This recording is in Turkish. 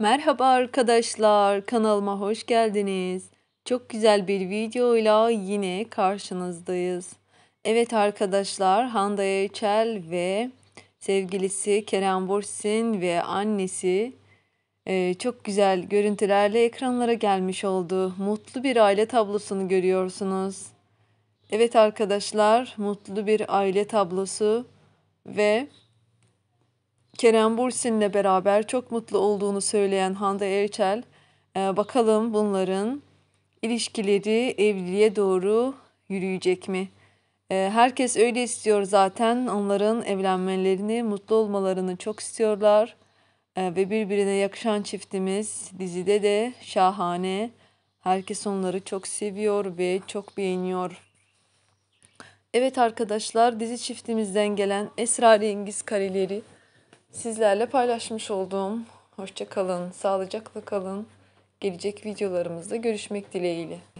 Merhaba arkadaşlar, kanalıma hoş geldiniz. Çok güzel bir videoyla yine karşınızdayız. Evet arkadaşlar, Hande Yüçel ve sevgilisi Kerem Bursin ve annesi e, çok güzel görüntülerle ekranlara gelmiş oldu. Mutlu bir aile tablosunu görüyorsunuz. Evet arkadaşlar, mutlu bir aile tablosu ve Kerem Bursin'le beraber çok mutlu olduğunu söyleyen Hande Erçel, e, bakalım bunların ilişkileri evliliğe doğru yürüyecek mi? E, herkes öyle istiyor zaten. Onların evlenmelerini, mutlu olmalarını çok istiyorlar. E, ve birbirine yakışan çiftimiz dizide de şahane. Herkes onları çok seviyor ve çok beğeniyor. Evet arkadaşlar dizi çiftimizden gelen esrarengiz kareleri sizlerle paylaşmış olduğum. Hoşça kalın, sağlıcakla kalın. Gelecek videolarımızda görüşmek dileğiyle.